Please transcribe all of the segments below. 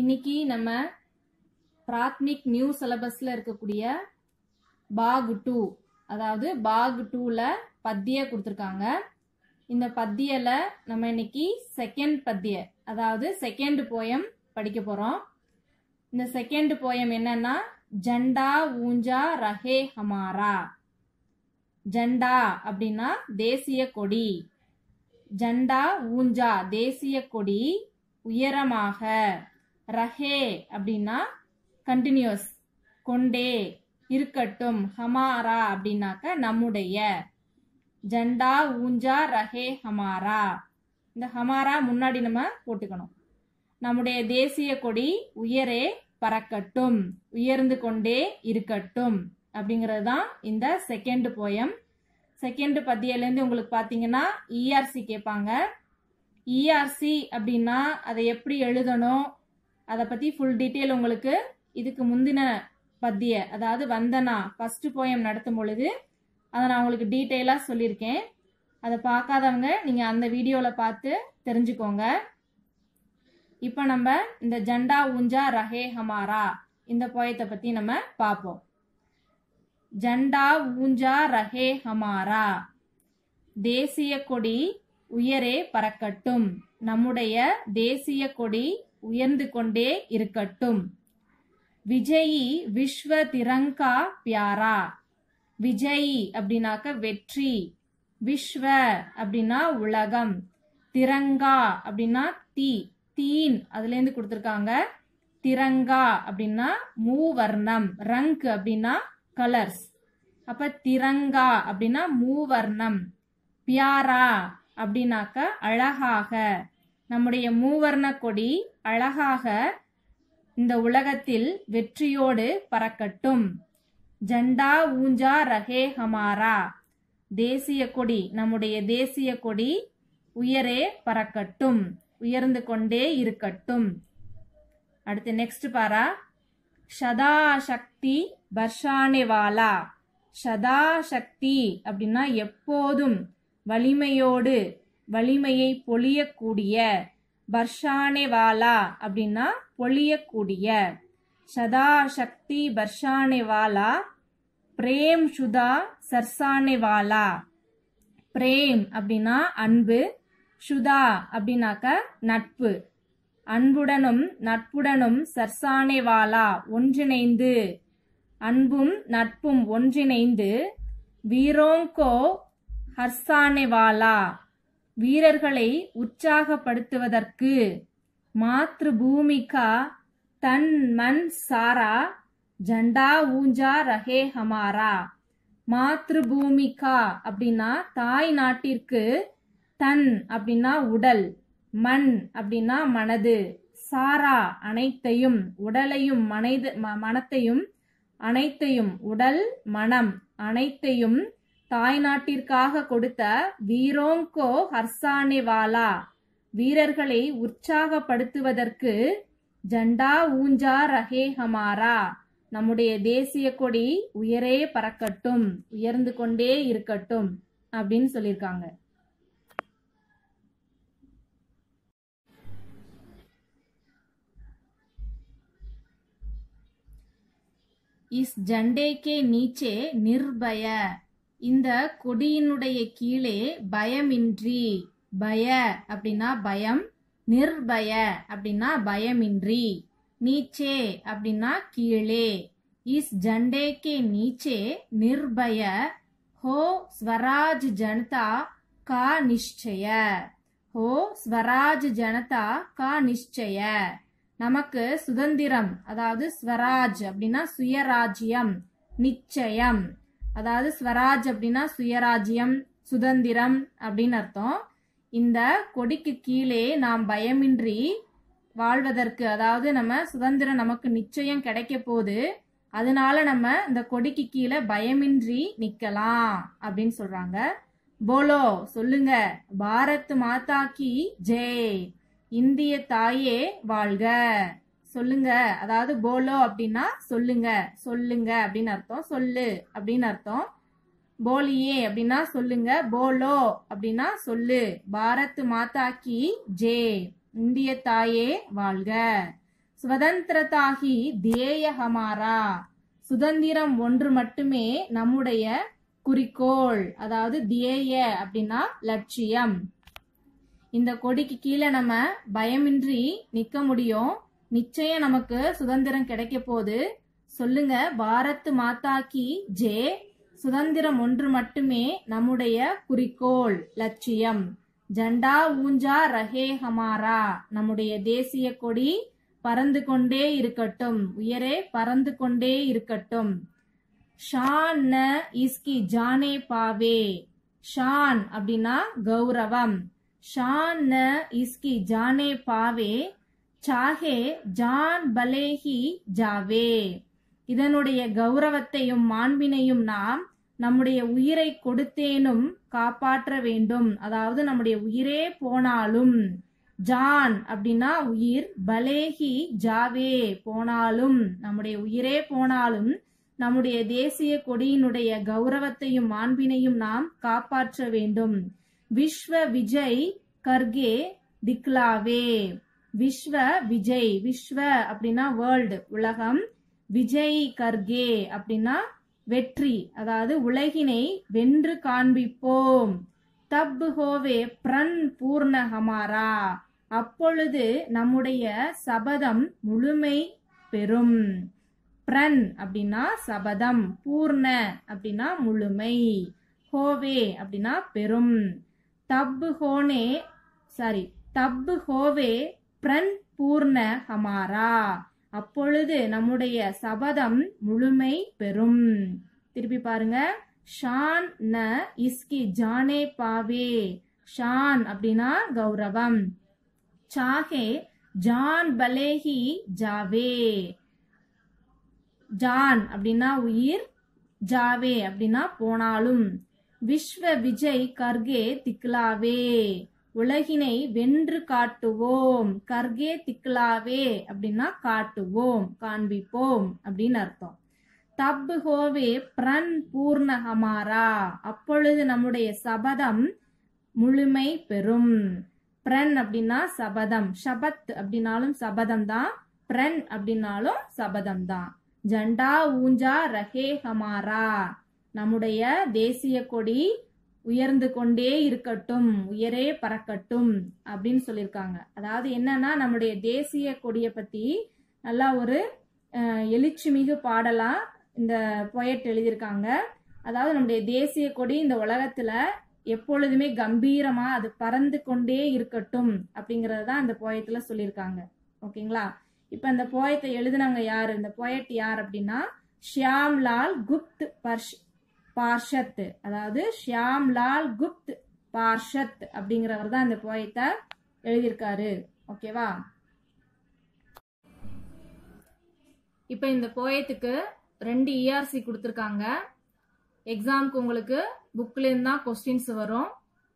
இன்னைக்கு நம்ம பிராத்மிக் நியூ சிலபஸ்ல இருக்கக்கூடிய பாக் டூ அதாவது பாக் டூல பத்திய கொடுத்துருக்காங்க இந்த பத்தியல நம்ம இன்னைக்கு செகண்ட் பத்திய அதாவது செகண்ட் போயம் படிக்க போறோம் இந்த செகண்ட் போயம் என்னன்னா ஜண்டா ஊஞ்சா ரஹே ஹமாரா ஜண்டா அப்படின்னா தேசிய கொடி ஜண்டா ஊஞ்சா தேசிய கொடி உயரமாக ரஹே அப்படின்னா கண்டினியூஸ் கொண்டே இருக்கட்டும் ஹமாரா அப்படின்னாக்க நம்முடைய ஜண்டா ஊஞ்சா ரஹே ஹமாரா இந்த ஹமாரா முன்னாடி நம்ம போட்டுக்கணும் நம்முடைய தேசிய கொடி உயரே பறக்கட்டும் உயர்ந்து கொண்டே இருக்கட்டும் அப்படிங்கிறது தான் இந்த செகண்ட் போயம் செகண்ட் பத்தியிலேருந்து உங்களுக்கு பார்த்தீங்கன்னா இஆர்சி e கேட்பாங்க இஆர்சி e அப்படின்னா அதை எப்படி எழுதணும் அதை பற்றி ஃபுல் டீட்டெயில் உங்களுக்கு இதுக்கு முந்தின பத்திய அதாவது வந்தனா ஃபஸ்ட்டு போயம் நடத்தும் பொழுது அதை நான் உங்களுக்கு டீட்டெயிலாக சொல்லியிருக்கேன் அதை பார்க்காதவங்க நீங்கள் அந்த வீடியோவில் பார்த்து தெரிஞ்சுக்கோங்க இப்போ நம்ம இந்த ஜண்டா ஊஞ்சா ரஹே ஹமாரா இந்த போயத்தை பற்றி நம்ம பார்ப்போம் ஜண்டா ஊஞ்சா ரஹே ஹமாரா தேசிய கொடி உயரே பறக்கட்டும் நம்முடைய தேசிய கொடி உயர்ந்து கொண்டே இருக்கட்டும் விஜயி விஸ்வ திரங்கா பியாரா விஜயி அப்படின்னாக்க வெற்றி விஸ்வ அப்படின்னா உலகம் திரங்கா அப்படின்னா தீ தீன் அதுலேருந்து கொடுத்துருக்காங்க திரங்கா அப்படின்னா மூவர்ணம் ரங்க் அப்படின்னா கலர்ஸ் அப்ப திரங்கா அப்படின்னா மூவர்ணம் பியாரா அப்படின்னாக்க அழகாக நம்முடைய மூவர்ண கொடி அழகாக இந்த உலகத்தில் வெற்றியோடு பறக்கட்டும் ஜண்டா ஊஞ்சா ரஹே ஹமாரா தேசிய கொடி நம்முடைய தேசிய கொடி உயரே பறக்கட்டும் உயர்ந்து கொண்டே இருக்கட்டும் அடுத்து நெக்ஸ்ட் பாரா ஷதா சக்தி பர்ஷானிவாலா சதா சக்தி அப்படின்னா எப்போதும் வலிமையோடு வலிமையை பொழியக்கூடிய பர்ஷானேவாலா அப்படின்னா பொழியக்கூடிய சதா சக்தி பர்ஷானேவாலா பிரேம் சுதா சர்சானேவாலா பிரேம் அப்படின்னா அன்பு சுதா அப்படின்னாக்க நட்பு அன்புடனும் நட்புடனும் சர்சானேவாலா ஒன்றிணைந்து அன்பும் நட்பும் ஒன்றிணைந்து வீரோங்கோ ஹர்சானேவாலா வீரர்களை உற்சாகப்படுத்துவதற்கு பூமிகா தன் மண் சாரா ஜண்டா ஊஞ்சா ரஹே ஹமாரா மாத்ருபூமிகா அப்படின்னா தாய் நாட்டிற்கு தன் அப்படின்னா உடல் மண் அப்படின்னா மனது சாரா அனைத்தையும் உடலையும் மனைது மனத்தையும் அனைத்தையும் உடல் மனம் அனைத்தையும் தாய்நாட்டிற்காக கொடுத்த வீரோங்கோ ஹர்சானேவாலா வீரர்களை உற்சாகப்படுத்துவதற்கு ஜண்டா ஊஞ்சா ரஹே ஹமாரா நம்முடைய தேசிய கொடி உயரே பறக்கட்டும் உயர்ந்து கொண்டே இருக்கட்டும் அப்படின்னு சொல்லியிருக்காங்க इस झंडे के नीचे निर्भय இந்த கொடியினுடைய கீழே பயமின்றி பய அப்படின்னா பயம் நிர்பய அப்படின்னா பயமின்றி நீச்சே அப்படின்னா கீழே இஸ் ஜண்டே கே நீச்சே நிர்பய ஹோ ஸ்வராஜ் ஜனதா கா நிச்சய ஹோ ஸ்வராஜ் ஜனதா கா நிச்சய நமக்கு சுதந்திரம் அதாவது ஸ்வராஜ் அப்படின்னா சுயராஜ்யம் நிச்சயம் அதாவது ஸ்வராஜ் அப்படின்னா சுயராஜ்யம் சுதந்திரம் அப்படின்னு அர்த்தம் இந்த கொடிக்கு கீழே நாம் பயமின்றி வாழ்வதற்கு அதாவது நம்ம சுதந்திரம் நமக்கு நிச்சயம் கிடைக்க போது அதனால நம்ம இந்த கொடிக்கு கீழே பயமின்றி நிக்கலாம் அப்படின்னு சொல்றாங்க போலோ சொல்லுங்க பாரத் மாதா கி ஜெய் இந்திய தாயே வாழ்க சொல்லுங்க அதாவது போலோ அப்படின்னா சொல்லுங்க சொல்லுங்க அப்படின்னு அர்த்தம் சொல்லு அப்படின்னு அர்த்தம் போலியே அப்படின்னா சொல்லுங்க போலோ அப்படின்னா சொல்லு பாரத் மாதா கி ஜே இந்திய தாயே வாழ்க சுதந்திரத்தாகி தேய ஹமாரா சுதந்திரம் ஒன்று மட்டுமே நம்முடைய குறிக்கோள் அதாவது தியேய அப்படின்னா லட்சியம் இந்த கொடிக்கு கீழே நம்ம பயமின்றி நிக்க முடியும் நிச்சயம் நமக்கு சுதந்திரம் கிடைக்க போது சொல்லுங்க பாரத் மாதா கி ஜே சுதந்திரம் ஒன்று மட்டுமே நம்முடைய குறிக்கோள் லட்சியம் ஜண்டா ஊஞ்சா ரஹே ஹமாரா நம்முடைய தேசிய கொடி பறந்து கொண்டே இருக்கட்டும் உயரே பறந்து கொண்டே இருக்கட்டும் ஷான் இஸ்கி ஜானே பாவே ஷான் அப்படின்னா கௌரவம் ஷான் இஸ்கி ஜானே பாவே சாஹே ஜான் பலேஹி ஜாவே இதனுடைய கௌரவத்தையும் மாண்பினையும் நாம் நம்முடைய உயிரை கொடுத்தேனும் காப்பாற்ற வேண்டும் அதாவது நம்முடைய உயிரே போனாலும் ஜான் அப்படின்னா உயிர் பலேஹி ஜாவே போனாலும் நம்முடைய உயிரே போனாலும் நம்முடைய தேசிய கொடியினுடைய கௌரவத்தையும் மாண்பினையும் நாம் காப்பாற்ற வேண்டும் விஸ்வ விஜய் கர்கே திக்லாவே விஸ்வ விஜய் விஸ்வ அப்படின்னா வேர்ல்டு உலகம் விஜய் கர்கே அப்படின்னா வெற்றி அதாவது உலகினை வென்று காண்பிப்போம் தப் ஹோவே பிரன் பூர்ண ஹமாரா அப்பொழுது நம்முடைய சபதம் முழுமை பெறும் பிரன் அப்படின்னா சபதம் பூர்ண அப்படின்னா முழுமை ஹோவே அப்படின்னா பெரும் தப்பு ஹோனே சாரி தப்பு ஹோவே பிரன் பூர்ண ஹமாரா அப்பொழுது நம்முடைய சபதம் முழுமை பெறும் திருப்பி பாருங்க ஷான் ந இஸ்கி ஜானே பாவே ஷான் அப்படின்னா கௌரவம் சாகே ஜான் பலேஹி ஜாவே ஜான் அப்படின்னா உயிர் ஜாவே அப்படின்னா போனாலும் விஸ்வ விஜய் கர்கே திக்லாவே உலகினை வென்று காட்டுவோம் கர்கே திக்லாவே அப்படின்னா காட்டுவோம் காண்பிப்போம் அப்படின்னு அர்த்தம் தப்பு ஹோவே பிரன் பூர்ண ஹமாரா அப்பொழுது நம்முடைய சபதம் முழுமை பெறும் பிரன் அப்படின்னா சபதம் ஷபத் அப்படின்னாலும் சபதம் தான் பிரன் அப்படின்னாலும் சபதம் தான் ஜண்டா ஊஞ்சா ரஹே ஹமாரா நம்முடைய தேசிய கொடி உயர்ந்து கொண்டே இருக்கட்டும் உயரே பறக்கட்டும் அப்படின்னு சொல்லியிருக்காங்க அதாவது என்னன்னா நம்முடைய தேசிய கொடியை பத்தி நல்லா ஒரு எழுச்சி மிகு பாடலா இந்த பொயட் எழுதியிருக்காங்க அதாவது நம்முடைய தேசிய கொடி இந்த உலகத்துல எப்பொழுதுமே கம்பீரமா அது பறந்து கொண்டே இருக்கட்டும் அப்படிங்கறது தான் இந்த போயத்துல சொல்லியிருக்காங்க ஓகேங்களா இப்ப இந்த போயத்தை எழுதினவங்க யாரு இந்த போயட் யார் அப்படின்னா ஷியாம்லால் குப்த் பர்ஷ் பார்ஷத் அதாவது ஷியாம் குப்த் பார்ஷத் அப்படிங்கிறவர் தான் இந்த போயத்தை எழுதியிருக்காரு ஓகேவா இப்போ இந்த போயத்துக்கு ரெண்டு இஆர்சி e கொடுத்துருக்காங்க எக்ஸாம்க்கு உங்களுக்கு புக்லேருந்து தான் கொஸ்டின்ஸ் வரும்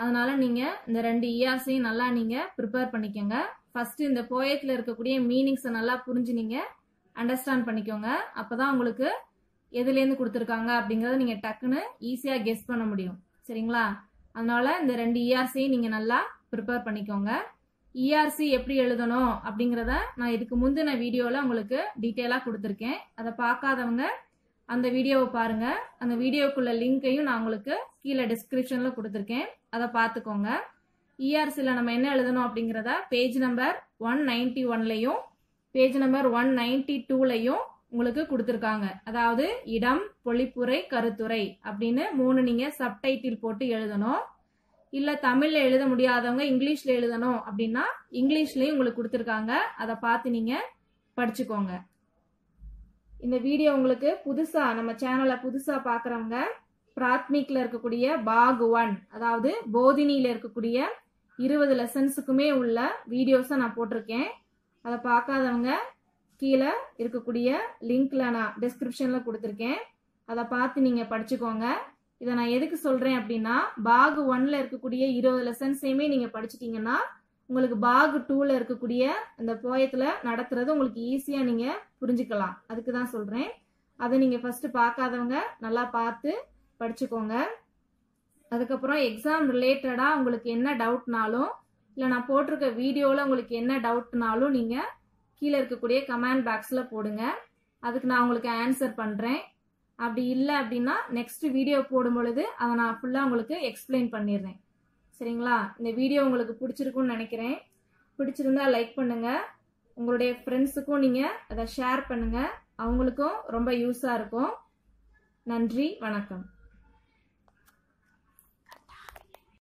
அதனால நீங்கள் இந்த ரெண்டு இஆர்சியும் e நல்லா நீங்கள் ப்ரிப்பேர் பண்ணிக்கோங்க ஃபஸ்ட்டு இந்த போயத்தில் இருக்கக்கூடிய மீனிங்ஸை நல்லா புரிஞ்சு நீங்கள் அண்டர்ஸ்டாண்ட் பண்ணிக்கோங்க அப்போ தான் உங்களுக்கு எதுலேருந்து கொடுத்துருக்காங்க அப்படிங்கிறத நீங்கள் டக்குன்னு ஈஸியாக கெஸ் பண்ண முடியும் சரிங்களா அதனால இந்த ரெண்டு இஆர்சியும் e நீங்கள் நல்லா ப்ரிப்பேர் பண்ணிக்கோங்க இஆர்சி e எப்படி எழுதணும் அப்படிங்கிறத நான் இதுக்கு முந்தின வீடியோவில் உங்களுக்கு டீட்டெயிலாக கொடுத்துருக்கேன் அதை பார்க்காதவங்க அந்த வீடியோவை பாருங்க அந்த வீடியோக்குள்ள லிங்க்கையும் நான் உங்களுக்கு கீழே டிஸ்கிரிப்ஷனில் கொடுத்துருக்கேன் அதை பார்த்துக்கோங்க இஆர்சியில் e நம்ம என்ன எழுதணும் அப்படிங்கிறத பேஜ் நம்பர் ஒன் நைன்டி ஒன்லையும் பேஜ் நம்பர் ஒன் நைன்டி டூலையும் உங்களுக்கு கொடுத்துருக்காங்க அதாவது இடம் பொழிப்புரை கருத்துரை அப்படின்னு மூணு நீங்க சப்டைட்டில் போட்டு எழுதணும் இல்ல தமிழ்ல எழுத முடியாதவங்க இங்கிலீஷ்ல எழுதணும் அப்படின்னா இங்கிலீஷ்லயும் உங்களுக்கு கொடுத்துருக்காங்க அதை பார்த்து நீங்க படிச்சுக்கோங்க இந்த வீடியோ உங்களுக்கு புதுசா நம்ம சேனலை புதுசா பாக்குறவங்க பிராத்மிக்ல இருக்கக்கூடிய பாக் ஒன் அதாவது போதினியில இருக்கக்கூடிய இருபது லெசன்ஸுக்குமே உள்ள வீடியோஸை நான் போட்டிருக்கேன் அதை பார்க்காதவங்க கீழே இருக்கக்கூடிய லிங்க்ல நான் டிஸ்கிரிப்ஷன்ல கொடுத்துருக்கேன் அதை பார்த்து நீங்க படிச்சுக்கோங்க இதை நான் எதுக்கு சொல்றேன் அப்படின்னா பாகு ஒன்ல இருக்கக்கூடிய இருபது லெசன்ஸையுமே நீங்க படிச்சிட்டீங்கன்னா உங்களுக்கு பாகு டூல இருக்கக்கூடிய அந்த போயத்துல நடத்துறது உங்களுக்கு ஈஸியா நீங்க புரிஞ்சுக்கலாம் அதுக்கு தான் சொல்றேன் அதை நீங்க ஃபர்ஸ்ட் பார்க்காதவங்க நல்லா பார்த்து படிச்சுக்கோங்க அதுக்கப்புறம் எக்ஸாம் ரிலேட்டடா உங்களுக்கு என்ன டவுட்னாலும் இல்லை நான் போட்டிருக்க வீடியோவில் உங்களுக்கு என்ன டவுட்னாலும் நீங்கள் கீழே இருக்கக்கூடிய கமெண்ட் பாக்ஸில் போடுங்க அதுக்கு நான் உங்களுக்கு ஆன்சர் பண்ணுறேன் அப்படி இல்லை அப்படின்னா நெக்ஸ்ட் வீடியோ போடும் பொழுது அதை நான் ஃபுல்லாக உங்களுக்கு எக்ஸ்பிளைன் பண்ணிடுறேன் சரிங்களா இந்த வீடியோ உங்களுக்கு பிடிச்சிருக்குன்னு நினைக்கிறேன் பிடிச்சிருந்தா லைக் பண்ணுங்கள் உங்களுடைய ஃப்ரெண்ட்ஸுக்கும் நீங்கள் அதை ஷேர் பண்ணுங்கள் அவங்களுக்கும் ரொம்ப யூஸாக இருக்கும் நன்றி வணக்கம்